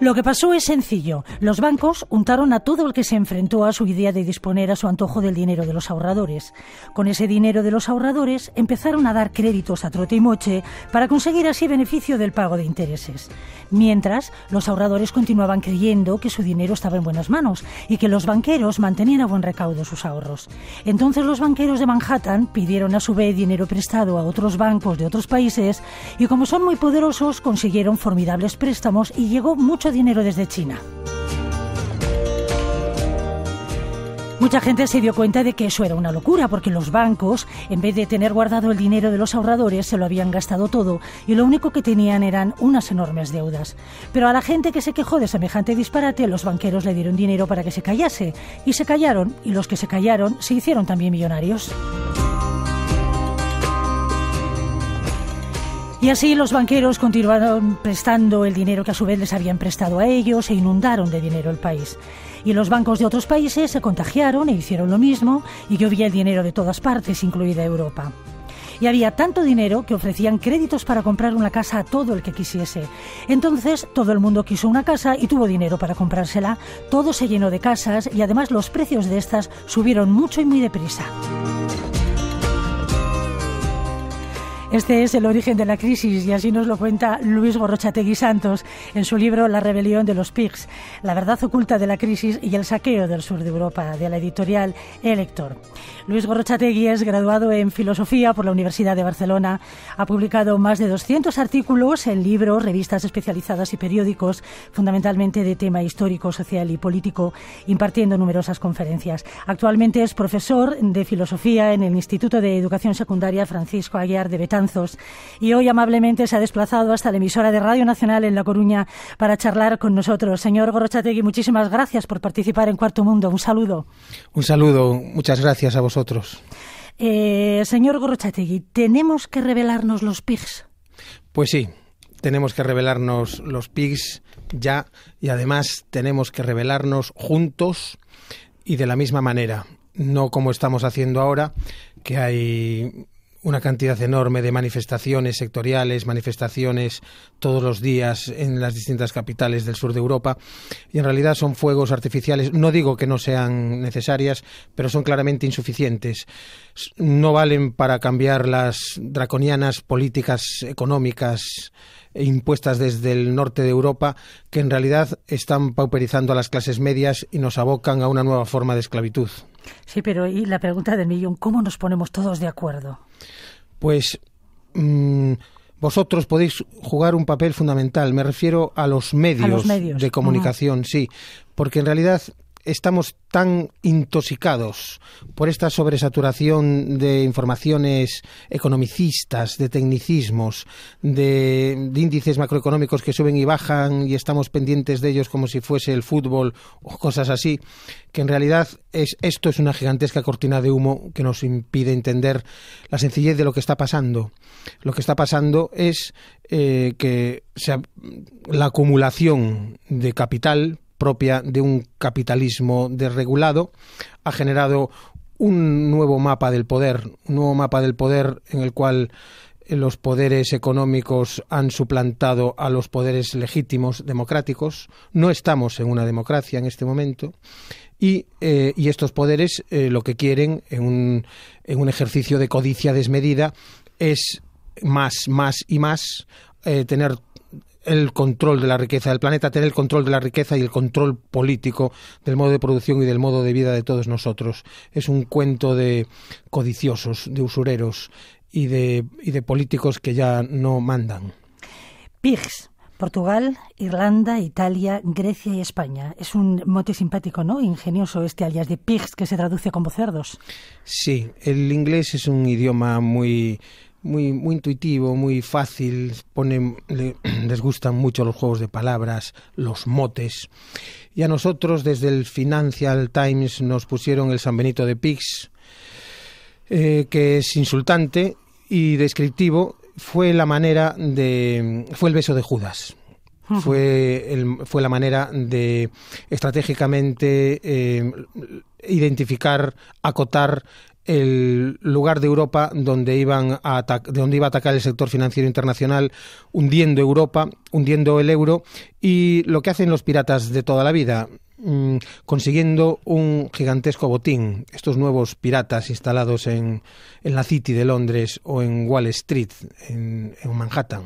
Lo que pasó es sencillo. Los bancos untaron a todo el que se enfrentó a su idea de disponer a su antojo del dinero de los ahorradores. Con ese dinero de los ahorradores empezaron a dar créditos a trote y moche para conseguir así beneficio del pago de intereses. Mientras, los ahorradores continuaban creyendo que su dinero estaba en buenas manos y que los banqueros mantenían a buen recaudo sus ahorros. Entonces los banqueros de Manhattan pidieron a su vez dinero prestado a otros bancos de otros países y como son muy poderosos consiguieron formidables préstamos y llegó mucho dinero desde China. Mucha gente se dio cuenta de que eso era una locura, porque los bancos, en vez de tener guardado el dinero de los ahorradores, se lo habían gastado todo y lo único que tenían eran unas enormes deudas. Pero a la gente que se quejó de semejante disparate, los banqueros le dieron dinero para que se callase, y se callaron, y los que se callaron se hicieron también millonarios. Y así los banqueros continuaron prestando el dinero que a su vez les habían prestado a ellos e inundaron de dinero el país. Y los bancos de otros países se contagiaron e hicieron lo mismo y llovía el dinero de todas partes, incluida Europa y había tanto dinero que ofrecían créditos para comprar una casa a todo el que quisiese. Entonces todo el mundo quiso una casa y tuvo dinero para comprársela, todo se llenó de casas y además los precios de estas subieron mucho y muy deprisa. Este es el origen de la crisis y así nos lo cuenta Luis Gorrochategui Santos en su libro La rebelión de los pigs, la verdad oculta de la crisis y el saqueo del sur de Europa, de la editorial Elector. Luis Gorrochategui es graduado en filosofía por la Universidad de Barcelona, ha publicado más de 200 artículos en libros, revistas especializadas y periódicos, fundamentalmente de tema histórico, social y político, impartiendo numerosas conferencias. Actualmente es profesor de filosofía en el Instituto de Educación Secundaria Francisco Aguiar de Betán y hoy amablemente se ha desplazado hasta la emisora de Radio Nacional en La Coruña para charlar con nosotros. Señor Gorochategui, muchísimas gracias por participar en Cuarto Mundo. Un saludo. Un saludo. Muchas gracias a vosotros. Eh, señor Gorrochategui, ¿tenemos que revelarnos los pigs? Pues sí, tenemos que revelarnos los pigs ya y además tenemos que revelarnos juntos y de la misma manera, no como estamos haciendo ahora, que hay una cantidad enorme de manifestaciones sectoriales, manifestaciones todos los días en las distintas capitales del sur de Europa. Y en realidad son fuegos artificiales. No digo que no sean necesarias, pero son claramente insuficientes. No valen para cambiar las draconianas políticas económicas e impuestas desde el norte de Europa que en realidad están pauperizando a las clases medias y nos abocan a una nueva forma de esclavitud. Sí, pero y la pregunta del millón, ¿cómo nos ponemos todos de acuerdo? Pues mm, vosotros podéis jugar un papel fundamental, me refiero a los medios, de comunicación, sí, porque en realidad estamos tan intoxicados por esta sobresaturación de informaciones economicistas, de tecnicismos, de, índices macroeconómicos que suben y bajan y estamos pendientes de ellos como si fuese el fútbol o cosas así, que en realidad es, esto es una gigantesca cortina de humo que nos impide entender la sencillez de lo que está pasando. Lo que está pasando es eh, que la acumulación de capital propia de un capitalismo desregulado, ha generado un nuevo mapa del poder, un nuevo mapa del poder en el cual eh, los poderes económicos han suplantado a los poderes legítimos democráticos. No estamos en una democracia en este momento. Y, eh, estos poderes eh, lo que quieren en un, en un ejercicio de codicia desmedida es más, más y más, tener el control de la riqueza del planeta, tener el control de la riqueza y el control político del modo de producción y del modo de vida de todos nosotros. Es un cuento de codiciosos, de usureros y de, políticos que ya no mandan. Pigs. Portugal, Irlanda, Italia, Grecia y España. Es un mote simpático, ¿no? Ingenioso este alias de pigs que se traduce como cerdos. Sí, el inglés es un idioma muy muy, muy intuitivo, muy fácil. Ponen, les gustan mucho los juegos de palabras, los motes. Y a nosotros, desde el Financial Times, nos pusieron el San Benito de Pix, eh, que es insultante y descriptivo. Fue la manera de. fue el beso de Judas. Fue, fue la manera de estratégicamente eh, identificar, acotar el lugar de Europa donde, iban a donde iba a atacar el sector financiero internacional, hundiendo Europa, hundiendo el euro y lo que hacen los piratas de toda la vida, mm, consiguiendo un gigantesco botín, estos nuevos piratas instalados en, en la City de Londres o en Wall Street, en Manhattan.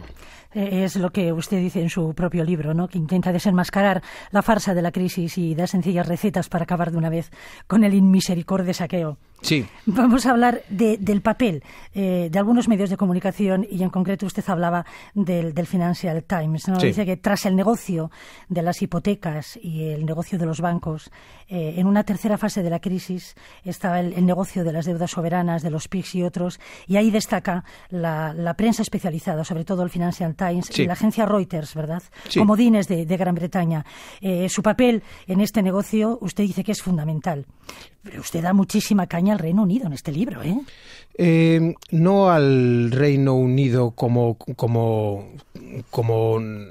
Eh, es lo que usted dice en su propio libro, ¿no? que intenta desenmascarar la farsa de la crisis y da sencillas recetas para acabar de una vez con el inmisericorde saqueo. Sí. Vamos a hablar del papel eh, de algunos medios de comunicación y en concreto usted hablaba del, Financial Times. Dice que tras el negocio de las hipotecas y el negocio de los bancos, eh, en una tercera fase de la crisis estaba el, negocio de las deudas soberanas, de los PICs y otros, y ahí destaca la, la prensa especializada, sobre todo el Financial Times la agencia Reuters, ¿verdad? Sí. Comodines de, Gran Bretaña. Eh, su papel en este negocio, usted dice que es fundamental. usted da muchísima caña al Reino Unido en este libro, ¿eh? eh no al Reino Unido como, como,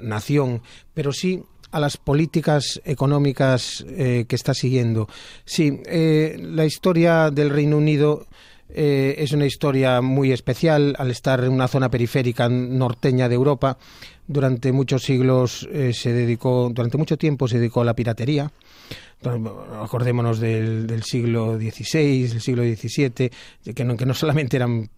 nación, pero sí a las políticas económicas eh, que está siguiendo. Sí, la historia del Reino Unido eh, es una historia muy especial al estar en una zona periférica norteña de Europa. Durante muchos siglos eh, se dedicó, durante mucho tiempo se dedicó a la piratería. Acordémonos del, siglo XVI, del siglo XVII, que no, que no solamente eran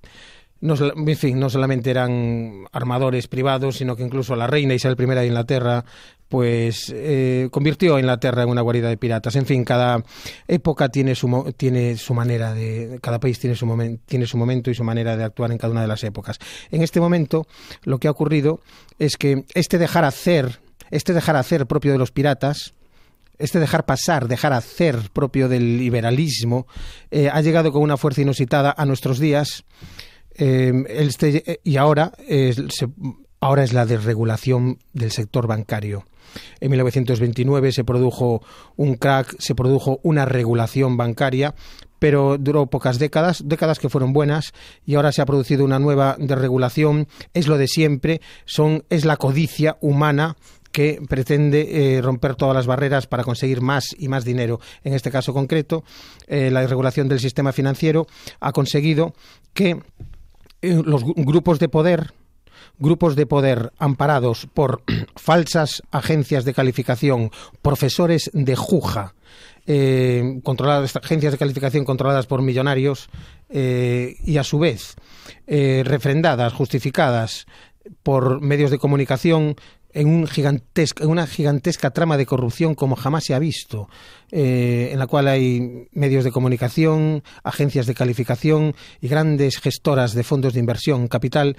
no, en fin, no solamente eran armadores privados, sino que incluso la reina Isabel I de Inglaterra pues eh, convirtió a Inglaterra en una guarida de piratas. En fin, cada época tiene su, tiene su manera de, cada país tiene su, tiene su momento y su manera de actuar en cada una de las épocas. En este momento, lo que ha ocurrido es que este dejar hacer, este dejar hacer propio de los piratas, este dejar pasar, dejar hacer propio del liberalismo, eh, ha llegado con una fuerza inusitada a nuestros días Em, este, eh, y ahora, ahora es la desregulación del sector bancario. En 1929 se produjo un crack, se produjo una regulación bancaria, pero duró pocas décadas, décadas que fueron buenas, y ahora se ha producido una nueva desregulación. Es lo de siempre, son, es la codicia humana que pretende eh, romper todas las barreras para conseguir más y más dinero. En este caso concreto, eh, la desregulación del sistema financiero ha conseguido que eh, los grupos de poder, grupos de poder amparados por falsas agencias de calificación, profesores de juja, eh, controladas, agencias de calificación controladas por millonarios eh, y a su vez refrendadas, justificadas por medios de comunicación en, un en una gigantesca trama de corrupción como jamás se ha visto, eh, en la cual hay medios de comunicación, agencias de calificación y grandes gestoras de fondos de inversión, capital,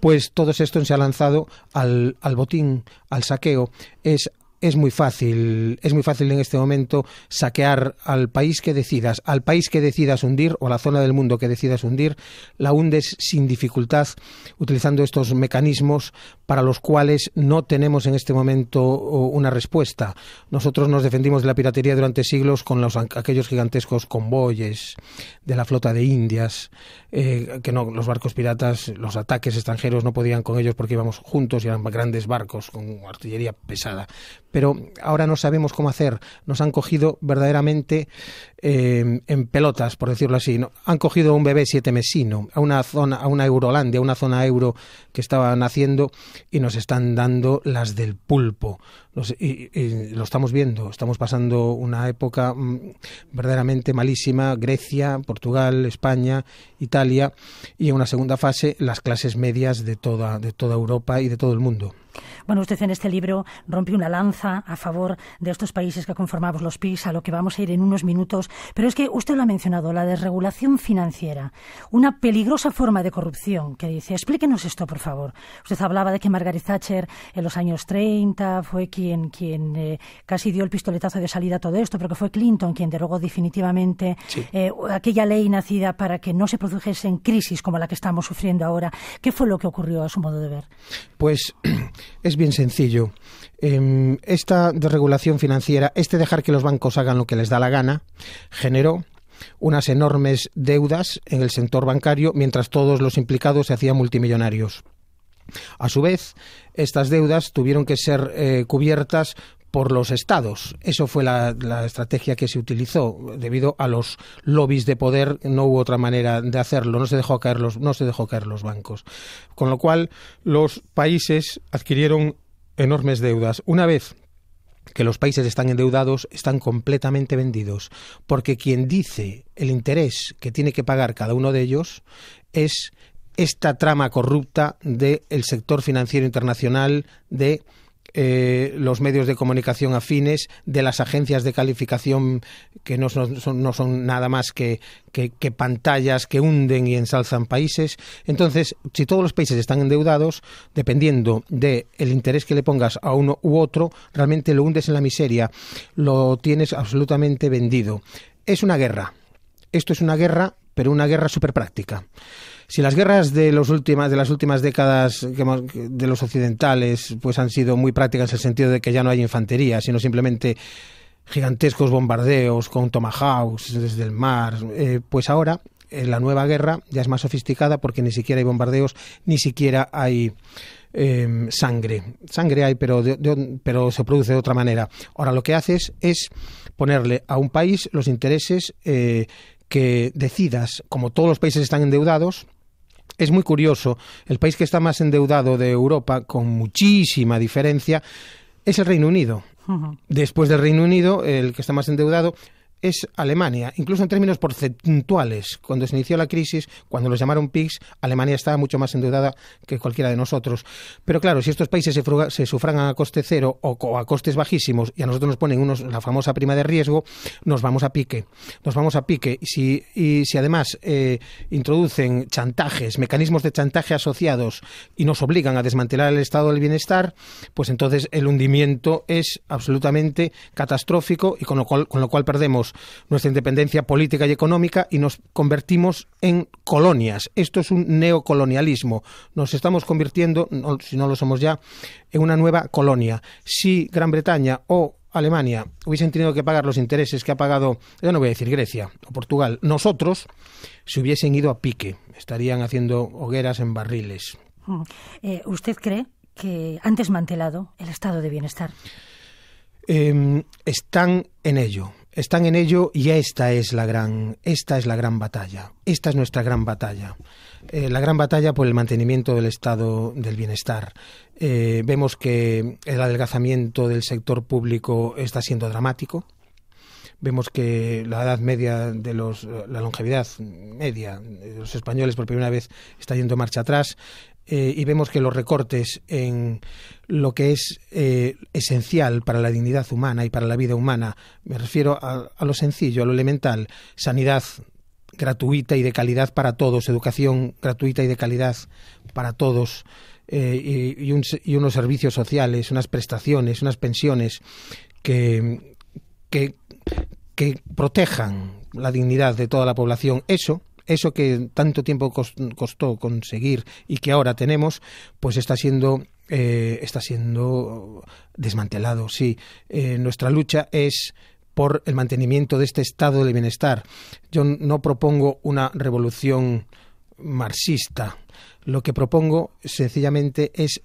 pues todo esto se ha lanzado al, al botín, al saqueo. Es es muy fácil, es muy fácil en este momento saquear al país que decidas, al país que decidas hundir o a la zona del mundo que decidas hundir, la hundes sin dificultad utilizando estos mecanismos para los cuales no tenemos en este momento una respuesta. Nosotros nos defendimos de la piratería durante siglos con los, aquellos gigantescos convoyes de la flota de Indias, eh, que no, los barcos piratas, los ataques extranjeros no podían con ellos porque íbamos juntos y eran grandes barcos con artillería pesada pero ahora no sabemos cómo hacer. Nos han cogido verdaderamente eh, en pelotas, por decirlo así. Han cogido a un bebé siete mesino, a una zona, a una Eurolandia, a una zona euro que estaba naciendo y nos están dando las del pulpo y, lo estamos viendo, estamos pasando una época mm, verdaderamente malísima, Grecia, Portugal, España, Italia, y en una segunda fase las clases medias de toda, de toda Europa y de todo el mundo. Bueno, usted en este libro rompe una lanza a favor de estos países que conformamos los PIS, a lo que vamos a ir en unos minutos, pero es que usted lo ha mencionado, la desregulación financiera, una peligrosa forma de corrupción que dice, explíquenos esto, por favor. Usted hablaba de que Margaret Thatcher en los años 30 fue quien quien, eh, casi dio el pistoletazo de salida a todo esto, que fue Clinton quien derogó definitivamente eh, aquella ley nacida para que no se produjesen crisis como la que estamos sufriendo ahora. ¿Qué fue lo que ocurrió a su modo de ver? Pues es bien sencillo. Em, esta desregulación financiera, este dejar que los bancos hagan lo que les da la gana, generó unas enormes deudas en el sector bancario mientras todos los implicados se hacían multimillonarios. A su vez, estas deudas tuvieron que ser eh, cubiertas por los estados. Eso fue la, estrategia que se utilizó debido a los lobbies de poder. No hubo otra manera de hacerlo. No se dejó caer los, no se dejó caer los bancos. Con lo cual, los países adquirieron enormes deudas. Una vez que los países están endeudados, están completamente vendidos, porque quien dice el interés que tiene que pagar cada uno de ellos es esta trama corrupta del sector financiero internacional, de eh, los medios de comunicación afines, de las agencias de calificación que no son, no son nada más que, pantallas que hunden y ensalzan países. Entonces, si todos los países están endeudados, dependiendo del interés que le pongas a uno u otro, realmente lo hundes en la miseria, lo tienes absolutamente vendido. Es una guerra. Esto es una guerra, pero una guerra súper práctica. Si las guerras de, los últimas, de las últimas décadas de los occidentales pues han sido muy prácticas en el sentido de que ya no hay infantería, sino simplemente gigantescos bombardeos con tomahawks desde el mar, eh, pues ahora eh, la nueva guerra ya es más sofisticada porque ni siquiera hay bombardeos, ni siquiera hay... Eh, sangre. Sangre hay, pero, pero se produce de otra manera. Ahora, lo que haces es ponerle a un país los intereses que decidas, como todos los países están endeudados, es muy curioso, el país que está más endeudado de Europa, con muchísima diferencia, es el Reino Unido. Después del Reino Unido, el que está más endeudado es Alemania, incluso en términos porcentuales. Cuando se inició la crisis, cuando los llamaron PIGS, Alemania estaba mucho más endeudada que cualquiera de nosotros. Pero claro, si estos países se, sufran a coste cero o, a costes bajísimos y a nosotros nos ponen unos, la famosa prima de riesgo, nos vamos a pique. Nos vamos a pique. Y si, y si además eh, introducen chantajes, mecanismos de chantaje asociados y nos obligan a desmantelar el estado del bienestar, pues entonces el hundimiento es absolutamente catastrófico y con lo cual, con lo cual perdemos nuestra independencia política y económica y nos convertimos en colonias. Esto es un neocolonialismo. Nos estamos convirtiendo, si no lo somos ya, en una nueva colonia. Si Gran Bretaña o Alemania hubiesen tenido que pagar los intereses que ha pagado, yo no voy a decir Grecia o Portugal, nosotros se hubiesen ido a pique, estarían haciendo hogueras en barriles. Mm. Eh, ¿Usted cree que han desmantelado el estado de bienestar? Em, están en ello están en ello y esta es la gran, esta es la gran batalla. Esta es nuestra gran batalla. Eh, la gran batalla por el mantenimiento del estado del bienestar. Eh, vemos que el adelgazamiento del sector público está siendo dramático. Vemos que la edad media de los, la longevidad media de los españoles por primera vez está yendo marcha atrás. Eh, y vemos que los recortes en lo que es eh, esencial para la dignidad humana y para la vida humana, me refiero a, lo sencillo, a lo elemental, sanidad gratuita y de calidad para todos, educación gratuita y de calidad para todos, eh, y, unos servicios sociales, unas prestaciones, unas pensiones que, que protejan la dignidad de toda la población. Eso eso que tanto tiempo costó conseguir y que ahora tenemos, pues está siendo eh, está siendo desmantelado. Sí, eh, nuestra lucha es por el mantenimiento de este estado de bienestar. Yo no propongo una revolución marxista. Lo que propongo sencillamente es,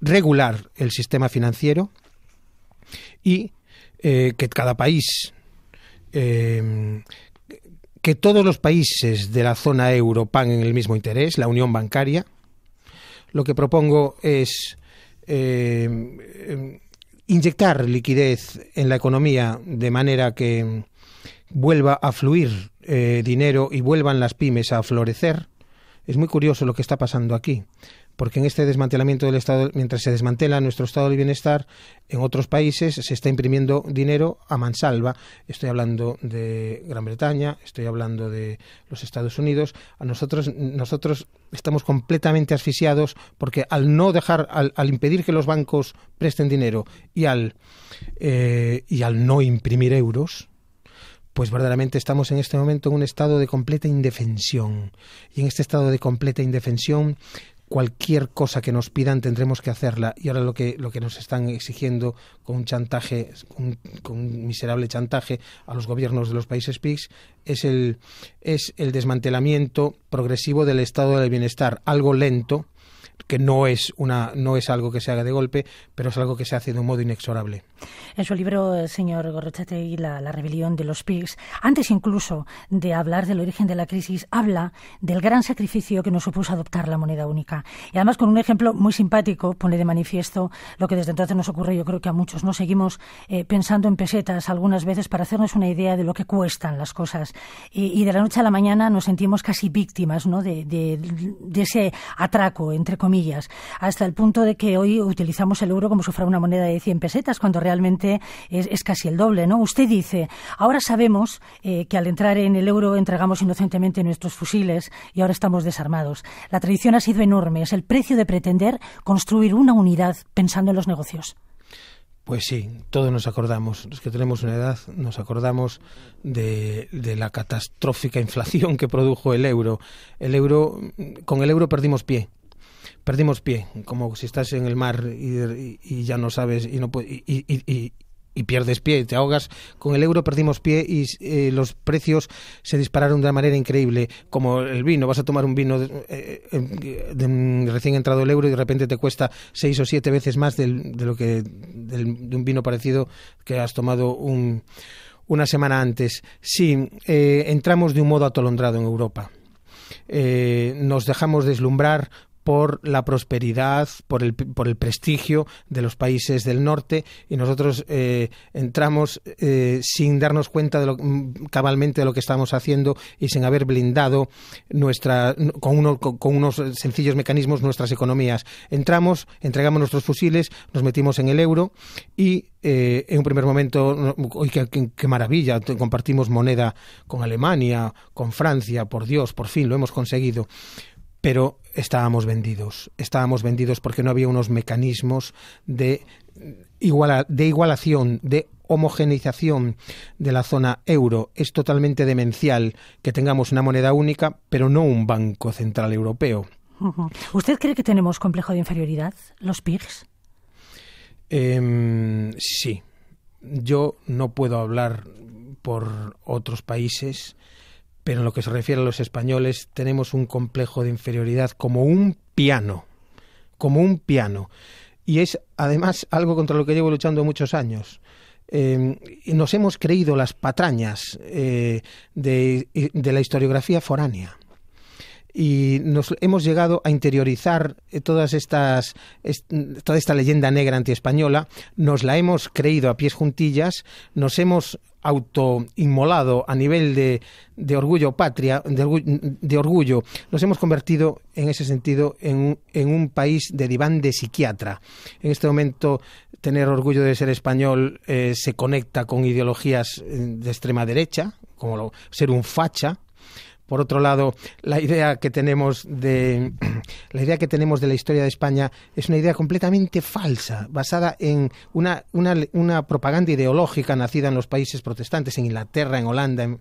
regular el sistema financiero y eh, que cada país que todos los países de la zona euro paguen el mismo interés, la unión bancaria. Lo que propongo es eh, inyectar liquidez en la economía de manera que vuelva a fluir eh, dinero y vuelvan las pymes a florecer. Es muy curioso lo que está pasando aquí porque en este desmantelamiento del Estado, mientras se desmantela nuestro Estado del bienestar, en otros países se está imprimiendo dinero a mansalva. Estoy hablando de Gran Bretaña, estoy hablando de los Estados Unidos. A nosotros, nosotros estamos completamente asfixiados porque al no dejar, al, impedir que los bancos presten dinero y al, eh, y al no imprimir euros, pues verdaderamente estamos en este momento en un estado de completa indefensión. Y en este estado de completa indefensión cualquier cosa que nos pidan tendremos que hacerla y ahora lo que lo que nos están exigiendo con un chantaje con, un miserable chantaje a los gobiernos de los países PIX es el es el desmantelamiento progresivo del estado del bienestar algo lento que no es una no es algo que se haga de golpe pero es algo que se hace de un modo inexorable en su libro, señor Gorrochategui, la, la rebelión de los pigs, antes incluso de hablar del origen de la crisis, habla del gran sacrificio que nos supuso adoptar la moneda única. Y además con un ejemplo muy simpático pone de manifiesto lo que desde entonces nos ocurre. Yo creo que a muchos no seguimos eh, pensando en pesetas algunas veces para hacernos una idea de lo que cuestan las cosas. Y, de la noche a la mañana nos sentimos casi víctimas ¿no? de, ese atraco, entre comillas, hasta el punto de que hoy utilizamos el euro como si fuera una moneda de 100 pesetas, cuando realmente es, casi el doble, ¿no? Usted dice, ahora sabemos eh, que al entrar en el euro entregamos inocentemente nuestros fusiles y ahora estamos desarmados. La tradición ha sido enorme, es el precio de pretender construir una unidad pensando en los negocios. Pues sí, todos nos acordamos, los que tenemos una edad, nos acordamos de, de, la catastrófica inflación que produjo el euro. El euro, con el euro perdimos pie, perdimos pie, como si estás en el mar y, ya no sabes y no y, pierdes pie, te ahogas. Con el euro perdimos pie y eh, los precios se dispararon de una manera increíble, como el vino, vas a tomar un vino eh, eh, mm, recién entrado el euro y de repente te cuesta seis o siete veces más de lo que de un vino parecido que has tomado una semana antes. Sí, entramos de un modo atolondrado en Europa. nos dejamos deslumbrar por la prosperidad, por el, por el prestigio de los países del norte y nosotros eh, entramos eh, sin darnos cuenta de lo, mm, cabalmente de lo que estamos haciendo y sin haber blindado nuestra, con, con, unos sencillos mecanismos nuestras economías. Entramos, entregamos nuestros fusiles, nos metimos en el euro y eh, en un primer momento, qué maravilla, compartimos moneda con Alemania, con Francia, por Dios, por fin lo hemos conseguido pero estábamos vendidos, estábamos vendidos porque no había unos mecanismos de, igualación, de homogeneización de la zona euro. Es totalmente demencial que tengamos una moneda única, pero no un Banco Central Europeo. ¿Usted cree que tenemos complejo de inferioridad, los PIRS? Em, sí. Yo no puedo hablar por otros países, pero en lo que se refiere a los españoles tenemos un complejo de inferioridad como un piano, como un piano. Y es además algo contra lo que llevo luchando muchos años. Em, nos hemos creído las patrañas eh, de, la historiografía foránea y nos hemos llegado a interiorizar eh, todas estas toda esta leyenda negra antiespañola, nos la hemos creído a pies juntillas, nos hemos autoinmolado a nivel de, orgullo patria, de orgullo, nos hemos convertido en ese sentido en un, en un país de diván de psiquiatra. En este momento tener orgullo de ser español eh, se conecta con ideologías eh, de extrema derecha, como lo, ser un facha, por otro lado, la idea que tenemos de la idea que tenemos de la historia de España es una idea completamente falsa, basada en una, propaganda ideológica nacida en los países protestantes, en Inglaterra, en Holanda,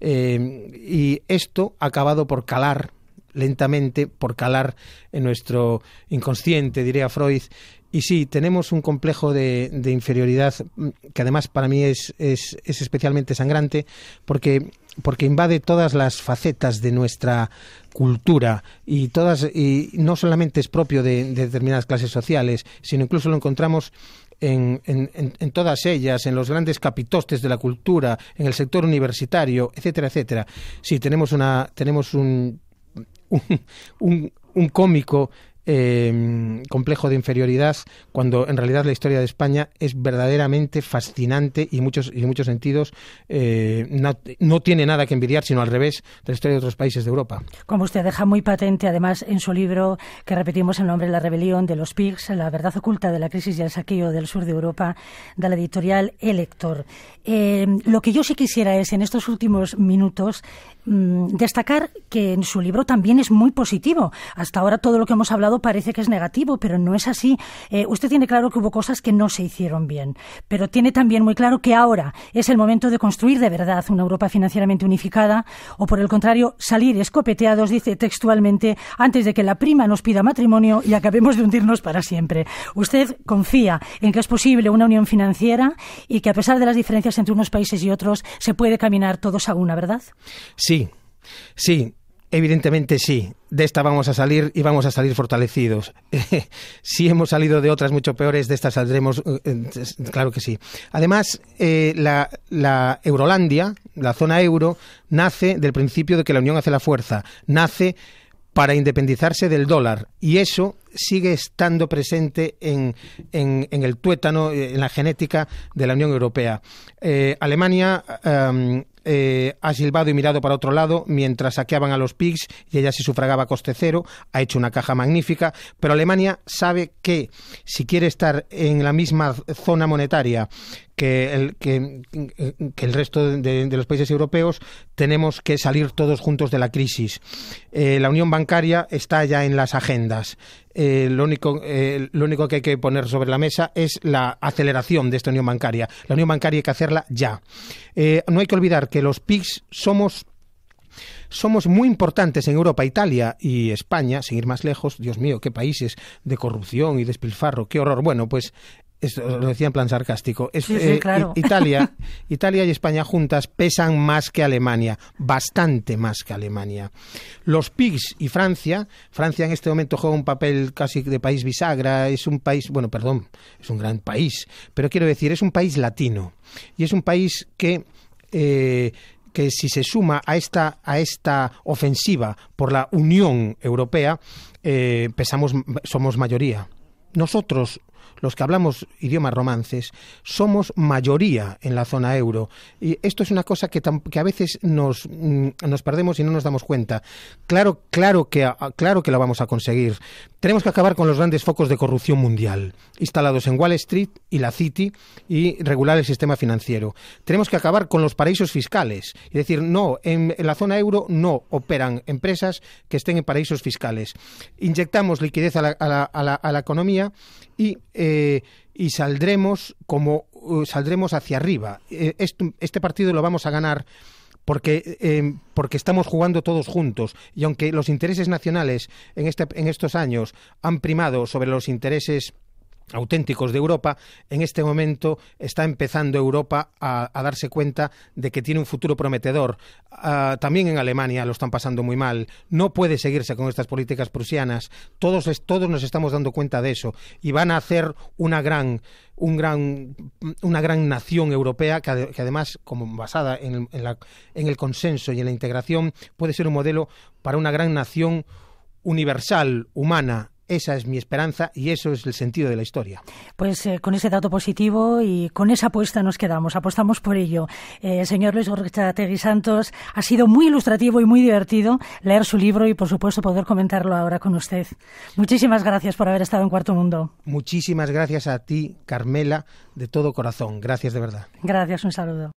eh, y esto ha acabado por calar lentamente por calar en nuestro inconsciente, diría Freud, y sí, tenemos un complejo de, inferioridad mm, que además para mí es, especialmente sangrante porque, porque invade todas las facetas de nuestra cultura y todas y no solamente es propio de, determinadas clases sociales, sino incluso lo encontramos en, en, todas ellas, en los grandes capitostes de la cultura, en el sector universitario, etcétera, etcétera. Sí, tenemos una tenemos un, un, un cómico Em, complejo de inferioridad, cuando en realidad la historia de España es verdaderamente fascinante y muchos, y en muchos sentidos eh, no, tiene nada que envidiar, sino al revés, de la historia de otros países de Europa. Como usted deja muy patente, además, en su libro, que repetimos el nombre La rebelión de los PIGs, La verdad oculta de la crisis y el saqueo del sur de Europa, de la editorial Elector. Eh, lo que yo sí quisiera es, en estos últimos minutos, Mm, destacar que en su libro también es muy positivo. Hasta ahora todo lo que hemos hablado parece que es negativo, pero no es así. Eh, usted tiene claro que hubo cosas que no se hicieron bien, pero tiene también muy claro que ahora es el momento de construir de verdad una Europa financieramente unificada o, por el contrario, salir escopeteados, dice textualmente, antes de que la prima nos pida matrimonio y acabemos de hundirnos para siempre. Usted confía en que es posible una unión financiera y que, a pesar de las diferencias entre unos países y otros, se puede caminar todos a una, ¿verdad? Sí, Sí, Evidentemente sí, de esta vamos a salir y vamos a salir fortalecidos. si hemos salido de otras mucho peores, de esta saldremos, eh, claro que sí. Además, eh, la, Eurolandia, la zona euro, nace del principio de que la unión hace la fuerza, nace para independizarse del dólar y eso sigue estando presente en, el tuétano, eh, en la genética de la Unión Europea. Alemania eh, ha silbado y mirado para otro lado mientras saqueaban a los pigs y ella se sufragaba a coste cero, ha hecho una caja magnífica, pero Alemania sabe que si quiere estar en la misma zona monetaria que el, que, el resto de, los países europeos, tenemos que salir todos juntos de la crisis. Eh, la unión bancaria está ya en las agendas. Eh, lo, único, eh, único que hay que poner sobre la mesa es la aceleración de esta unión bancaria. La unión bancaria hay que hacerla ya. Eh, no hay que olvidar que los PICs somos somos muy importantes en Europa, Italia y España, sin ir más lejos, Dios mío, qué países de corrupción y despilfarro, qué horror. Bueno, pues esto lo decía en plan sarcástico. Es, eh, Italia, Italia y España juntas pesan más que Alemania, bastante más que Alemania. Los PIGS y Francia, Francia en este momento juega un papel casi de país bisagra, es un país, bueno, perdón, es un gran país, pero quiero decir, es un país latino y es un país que. Eh, que si se suma a esta, a esta ofensiva por la Unión Europea, eh, pesamos, somos mayoría. Nosotros los que hablamos idiomas romances, somos mayoría en la zona euro. Y esto es una cosa que, que a veces nos, mm, nos perdemos y no nos damos cuenta. Claro, claro que, claro que lo vamos a conseguir. Tenemos que acabar con los grandes focos de corrupción mundial, instalados en Wall Street y la City, y regular el sistema financiero. Tenemos que acabar con los paraísos fiscales. Es decir, no, en, la zona euro no operan empresas que estén en paraísos fiscales. Inyectamos liquidez a la, a la, a la, economía y... Eh, eh, y saldremos como eh, saldremos hacia arriba. Eh, este, partido lo vamos a ganar porque, porque estamos jugando todos juntos. Y aunque los intereses nacionales en, este, en estos años han primado sobre los intereses auténticos de Europa, en este momento está empezando Europa a, darse cuenta de que tiene un futuro prometedor. Ah, también en Alemania lo están pasando muy mal. No puede seguirse con estas políticas prusianas. Todos, todos nos estamos dando cuenta de eso. Y van a hacer una gran, gran, una gran nación europea que, además, como basada en el consenso y en la integración, puede ser un modelo para una gran nación universal, humana, esa es mi esperanza y eso es el sentido de la historia. Pues eh, con ese dato positivo y con esa apuesta nos quedamos, apostamos por ello. Eh, el señor Luis Gorchategui Santos, ha sido muy ilustrativo y muy divertido leer su libro y, por supuesto, poder comentarlo ahora con usted. Muchísimas gracias por haber estado en Cuarto Mundo. Muchísimas gracias a ti, Carmela, de todo corazón. Gracias de verdad. Gracias, un saludo.